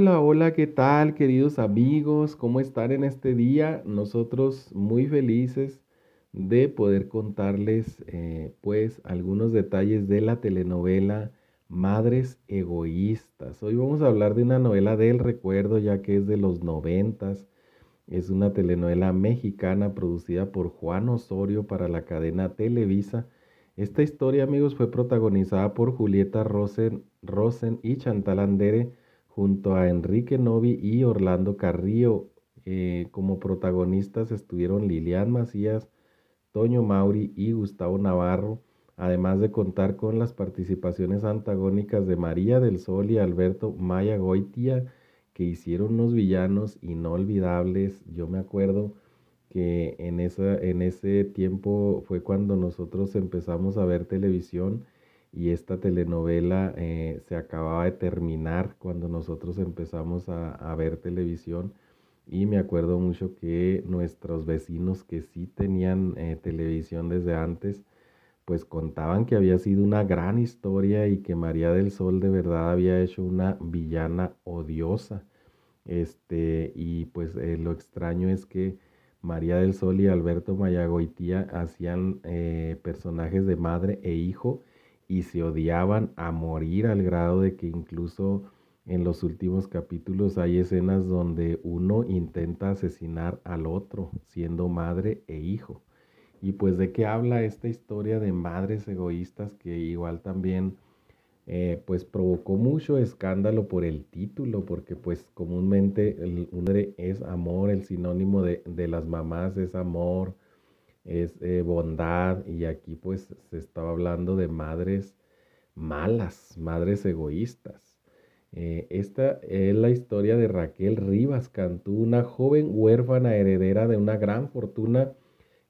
Hola, hola, ¿qué tal queridos amigos? ¿Cómo están en este día? Nosotros muy felices de poder contarles eh, pues algunos detalles de la telenovela Madres Egoístas. Hoy vamos a hablar de una novela del recuerdo ya que es de los noventas. Es una telenovela mexicana producida por Juan Osorio para la cadena Televisa. Esta historia amigos fue protagonizada por Julieta Rosen, Rosen y Chantal Andere Junto a Enrique Novi y Orlando Carrillo eh, como protagonistas estuvieron Lilian Macías, Toño Mauri y Gustavo Navarro, además de contar con las participaciones antagónicas de María del Sol y Alberto Maya Goitia, que hicieron unos villanos inolvidables. Yo me acuerdo que en, esa, en ese tiempo fue cuando nosotros empezamos a ver televisión y esta telenovela eh, se acababa de terminar cuando nosotros empezamos a, ver televisión y me acuerdo mucho que nuestros vecinos que sí tenían eh, televisión desde antes, pues contaban que había sido una gran historia y que María del Sol de verdad había hecho una villana odiosa. Este, y pues eh, lo extraño es que María del Sol y Alberto Mayagoitía hacían personajes de madre e hijo y se odiaban a morir al grado de que incluso en los últimos capítulos hay escenas donde uno intenta asesinar al otro, siendo madre e hijo. Y pues de qué habla esta historia de madres egoístas que igual también eh, pues provocó mucho escándalo por el título, porque pues comúnmente el hombre es amor, el sinónimo de las mamás es amor, es eh, bondad y aquí pues se estaba hablando de madres malas, madres egoístas. Eh, esta es la historia de Raquel Rivas Cantú, una joven huérfana heredera de una gran fortuna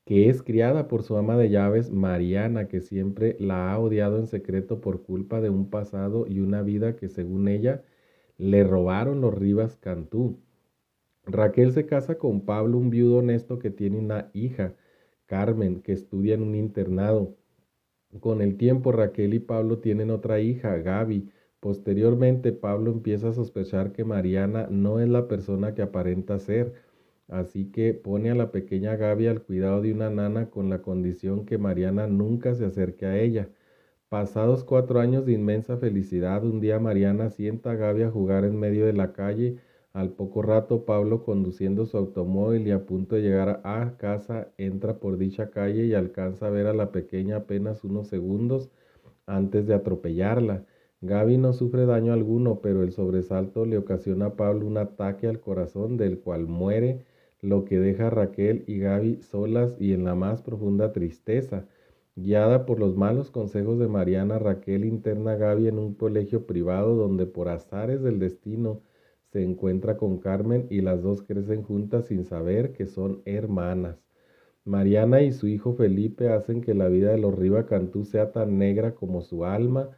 que es criada por su ama de llaves Mariana, que siempre la ha odiado en secreto por culpa de un pasado y una vida que según ella le robaron los Rivas Cantú. Raquel se casa con Pablo, un viudo honesto que tiene una hija. Carmen, que estudia en un internado. Con el tiempo, Raquel y Pablo tienen otra hija, Gaby. Posteriormente, Pablo empieza a sospechar que Mariana no es la persona que aparenta ser, así que pone a la pequeña Gaby al cuidado de una nana con la condición que Mariana nunca se acerque a ella. Pasados cuatro años de inmensa felicidad, un día Mariana sienta a Gaby a jugar en medio de la calle al poco rato, Pablo, conduciendo su automóvil y a punto de llegar a casa, entra por dicha calle y alcanza a ver a la pequeña apenas unos segundos antes de atropellarla. Gaby no sufre daño alguno, pero el sobresalto le ocasiona a Pablo un ataque al corazón del cual muere, lo que deja a Raquel y Gaby solas y en la más profunda tristeza. Guiada por los malos consejos de Mariana, Raquel interna a Gaby en un colegio privado donde por azares del destino se encuentra con Carmen y las dos crecen juntas sin saber que son hermanas. Mariana y su hijo Felipe hacen que la vida de los Riva Cantú sea tan negra como su alma,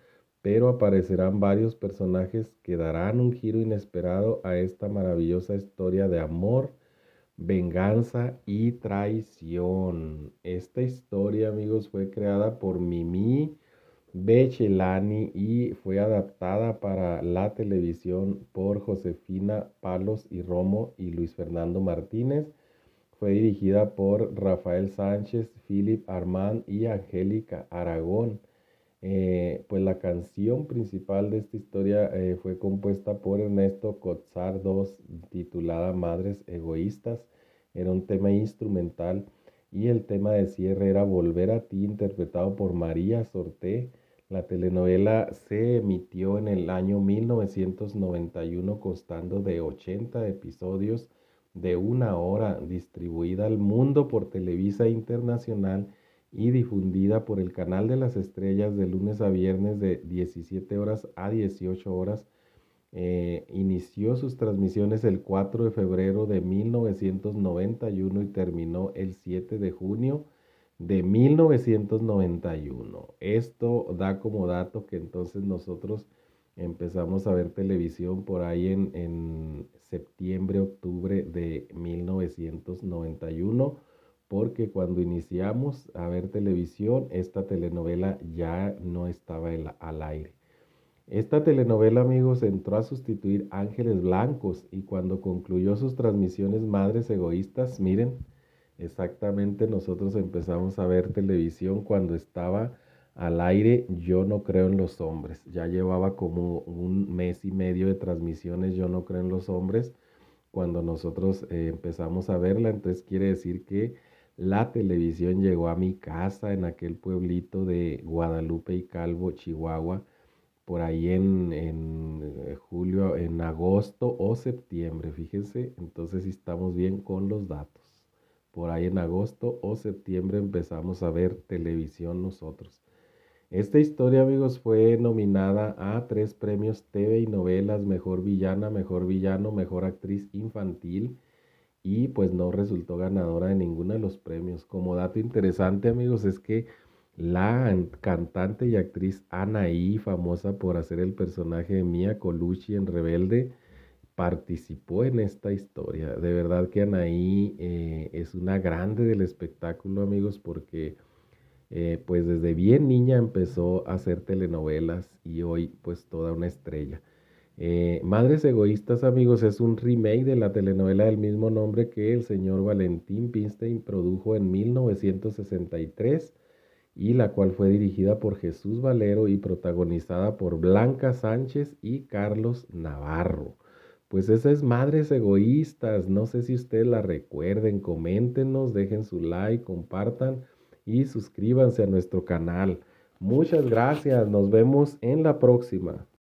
pero aparecerán varios personajes que darán un giro inesperado a esta maravillosa historia de amor, venganza y traición. Esta historia, amigos, fue creada por Mimi Bechelani y fue adaptada para la televisión por Josefina Palos y Romo y Luis Fernando Martínez. Fue dirigida por Rafael Sánchez, Philip Armand y Angélica Aragón. Eh, pues la canción principal de esta historia eh, fue compuesta por Ernesto Cotzar II, titulada Madres Egoístas. Era un tema instrumental y el tema de cierre era Volver a ti, interpretado por María Sorté la telenovela se emitió en el año 1991 constando de 80 episodios de una hora distribuida al mundo por Televisa Internacional y difundida por el Canal de las Estrellas de lunes a viernes de 17 horas a 18 horas. Eh, inició sus transmisiones el 4 de febrero de 1991 y terminó el 7 de junio de 1991. Esto da como dato que entonces nosotros empezamos a ver televisión por ahí en, septiembre, octubre de 1991, porque cuando iniciamos a ver televisión, esta telenovela ya no estaba al aire. Esta telenovela, amigos, entró a sustituir Ángeles Blancos y cuando concluyó sus transmisiones Madres Egoístas, miren, Exactamente, nosotros empezamos a ver televisión cuando estaba al aire Yo no creo en los hombres. Ya llevaba como un mes y medio de transmisiones Yo no creo en los hombres cuando nosotros eh, empezamos a verla. Entonces quiere decir que la televisión llegó a mi casa en aquel pueblito de Guadalupe y Calvo, Chihuahua, por ahí en, en eh, julio, en agosto o septiembre. Fíjense, entonces estamos bien con los datos. Por ahí en agosto o septiembre empezamos a ver televisión nosotros. Esta historia, amigos, fue nominada a tres premios TV y novelas, mejor villana, mejor villano, mejor actriz infantil y pues no resultó ganadora de ninguno de los premios. Como dato interesante, amigos, es que la cantante y actriz Anaí, famosa por hacer el personaje de Mia Colucci en Rebelde, participó en esta historia. De verdad que Anaí eh, es una grande del espectáculo, amigos, porque eh, pues desde bien niña empezó a hacer telenovelas y hoy pues toda una estrella. Eh, Madres Egoístas, amigos, es un remake de la telenovela del mismo nombre que el señor Valentín Pinstein produjo en 1963 y la cual fue dirigida por Jesús Valero y protagonizada por Blanca Sánchez y Carlos Navarro. Pues esas madres egoístas, no sé si ustedes la recuerden, coméntenos, dejen su like, compartan y suscríbanse a nuestro canal. Muchas gracias, nos vemos en la próxima.